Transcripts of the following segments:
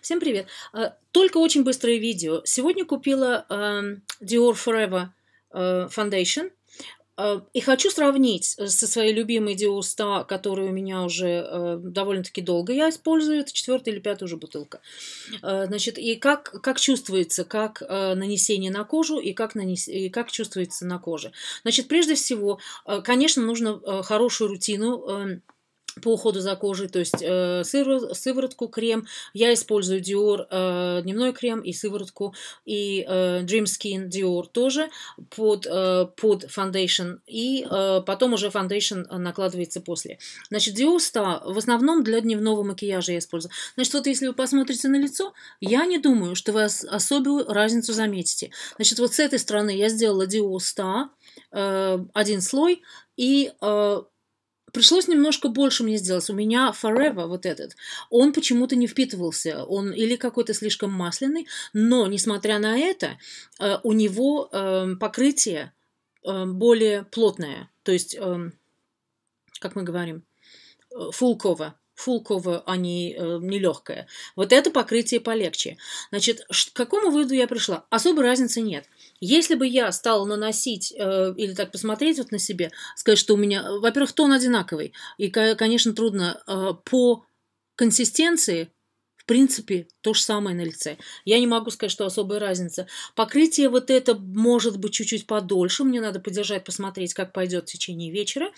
Всем привет! Э, только очень быстрое видео. Сегодня купила эм, Dior Forever э, Foundation. Э, и хочу сравнить со своей любимой Dior 100, которую у меня уже довольно-таки долго я использую. Это четвертая или пятая уже бутылка. Значит, и как, как чувствуется, как нанесение на кожу и как, нанес... и как чувствуется на коже. Значит, прежде всего, конечно, нужно хорошую рутину эм, по уходу за кожей, то есть э, сыворотку, крем. Я использую Dior э, дневной крем и сыворотку, и э, Dream Skin Dior тоже под, э, под foundation, и э, потом уже foundation накладывается после. Значит, Dior ста в основном для дневного макияжа я использую. Значит, вот если вы посмотрите на лицо, я не думаю, что вы особую разницу заметите. Значит, вот с этой стороны я сделала Dior ста э, один слой, и... Э, Пришлось немножко больше мне сделать. У меня Forever вот этот, он почему-то не впитывался. Он или какой-то слишком масляный, но, несмотря на это, э, у него эм, покрытие э, более плотное. То есть, эм, как мы говорим, full cover. Full cover, а не, э, нелегкое. Вот это покрытие полегче. Значит, к какому выводу я пришла? Особой разницы нет – если бы я стала наносить э, или так посмотреть вот на себе, сказать, что у меня, во-первых, тон одинаковый, и, конечно, трудно э, по консистенции принципе, то же самое на лице. Я не могу сказать, что особая разница. Покрытие вот это может быть чуть-чуть подольше. Мне надо подержать, посмотреть, как пойдет в течение вечера.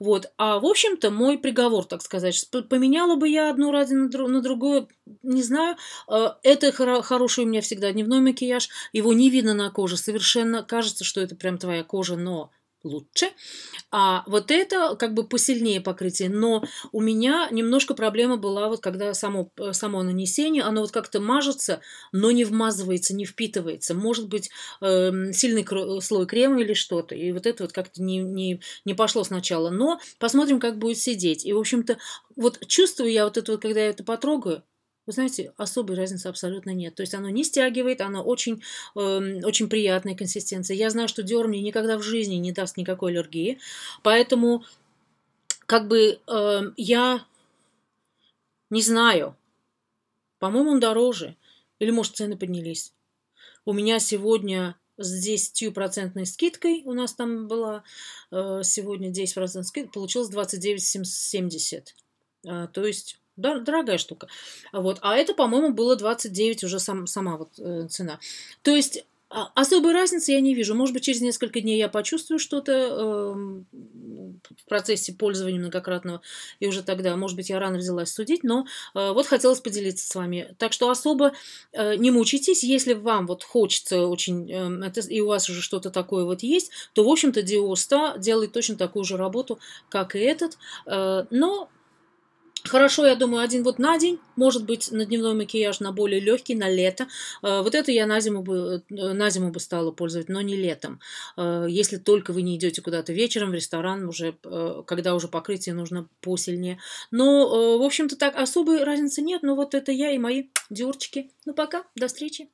Вот. А, в общем-то, мой приговор, так сказать, поменяла бы я одну ради на, друг, на другую, не знаю. Э, это хороший у меня всегда дневной макияж. Его не видно на коже совершенно. Кажется, что это прям твоя кожа, но лучше. А вот это как бы посильнее покрытие. Но у меня немножко проблема была вот когда само, э, само нанесение, оно вот как-то мажется, но не вмазывается, не впитывается. Может быть, эм, э, сильный слой крема или что-то. И вот это вот как-то не, не, не пошло сначала. Но посмотрим, как будет сидеть. И, в общем-то, вот чувствую я вот это вот, когда я это потрогаю, вы знаете, особой разницы абсолютно нет. То есть оно не стягивает, оно очень, э, очень приятная консистенция. Я знаю, что дер мне никогда в жизни не даст никакой аллергии, поэтому как бы э, я не знаю. По-моему, он дороже. Или, может, цены поднялись. У меня сегодня с 10% скидкой, у нас там была э, сегодня 10% скидка, получилось 29,70. Э, а, то есть дорогая штука. Вот. А это, по-моему, было 29 уже сам, сама вот, э, цена. То есть а, Особой разницы я не вижу. Может быть, через несколько дней я почувствую что-то э, в процессе пользования многократного, и уже тогда, может быть, я рано взялась судить, но э, вот хотелось поделиться с вами. Так что особо э, не мучитесь, если вам вот хочется очень, э, это, и у вас уже что-то такое вот есть, то, в общем-то, Диоста делает точно такую же работу, как и этот, э, но Хорошо, я думаю, один вот на день, может быть, на дневной макияж, на более легкий, на лето. Э, вот это я на зиму бы, э, на зиму бы стала пользовать, но не летом. Э, если только вы не идете куда-то вечером в ресторан, уже, когда уже покрытие нужно посильнее. Но, в общем-то, так особой разницы нет, но вот это я и мои диорчики. Ну, пока, до встречи.